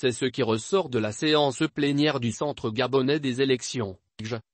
C'est ce qui ressort de la séance plénière du Centre gabonais des élections,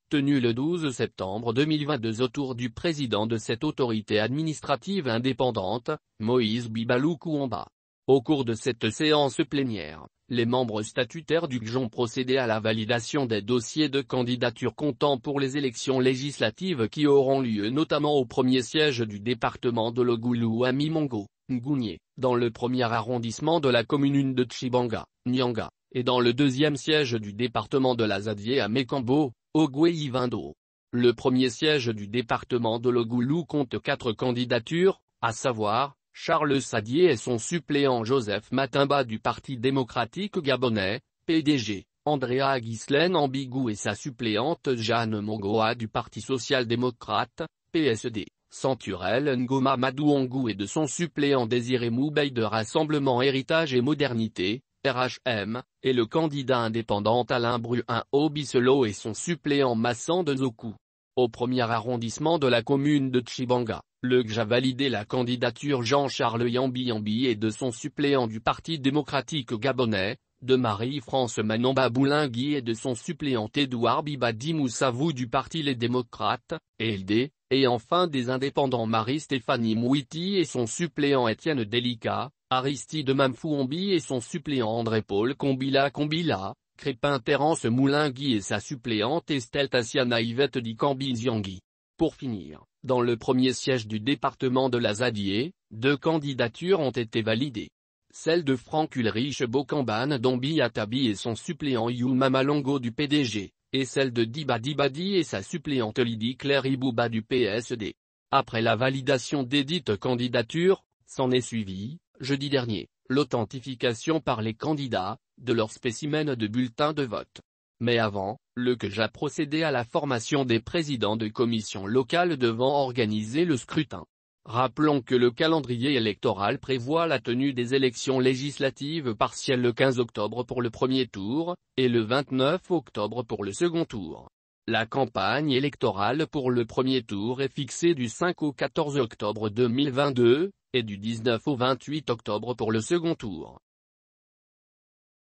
tenue le 12 septembre 2022 autour du président de cette autorité administrative indépendante, Moïse Bibalou Kouamba. Au cours de cette séance plénière, les membres statutaires du GJ ont procédé à la validation des dossiers de candidature comptant pour les élections législatives qui auront lieu notamment au premier siège du département de Logoulou à Mimongo. Ngounié, dans le premier arrondissement de la commune de Tchibanga, Nyanga, et dans le deuxième siège du département de la Zadie à Mekambo, Goué-Ivindo. Le premier siège du département de l'Ogoulou compte quatre candidatures, à savoir, Charles Sadier et son suppléant Joseph Matimba du Parti démocratique gabonais, PDG, Andrea Ghislaine Ambigou et sa suppléante Jeanne Mongoa du Parti social-démocrate, PSD. Centurel Ngoma Madouangou et de son suppléant Désiré Moubei de Rassemblement Héritage et Modernité, RHM, et le candidat indépendant Alain Bruin obisolo et son suppléant Massan de Zoku. Au premier arrondissement de la commune de Tchibanga, le GJ a validé la candidature Jean-Charles Yambi Yambi et de son suppléant du Parti démocratique gabonais, de Marie-France Manomba Boulingui et de son suppléant Édouard Bibadi Moussavou du Parti Les Démocrates, LD, et enfin des indépendants Marie-Stéphanie Mouiti et son suppléant Étienne Delica, Aristide Mamfouombi et son suppléant André-Paul Combila Combila, Crépin Terence Moulingui et sa suppléante Estelle Tassiana Yvette Di Cambiziangui. Pour finir, dans le premier siège du département de la Zadier, deux candidatures ont été validées. Celle de Franck Ulrich Bocambane Dombi Atabi et son suppléant yul Mamalongo du PDG et celle de Dibadibadi Badi et sa suppléante Lydie Claire Ibouba du PSD. Après la validation dites candidatures, s'en est suivi, jeudi dernier, l'authentification par les candidats, de leur spécimen de bulletin de vote. Mais avant, le que j'a procédé à la formation des présidents de commissions locales devant organiser le scrutin. Rappelons que le calendrier électoral prévoit la tenue des élections législatives partielles le 15 octobre pour le premier tour, et le 29 octobre pour le second tour. La campagne électorale pour le premier tour est fixée du 5 au 14 octobre 2022, et du 19 au 28 octobre pour le second tour.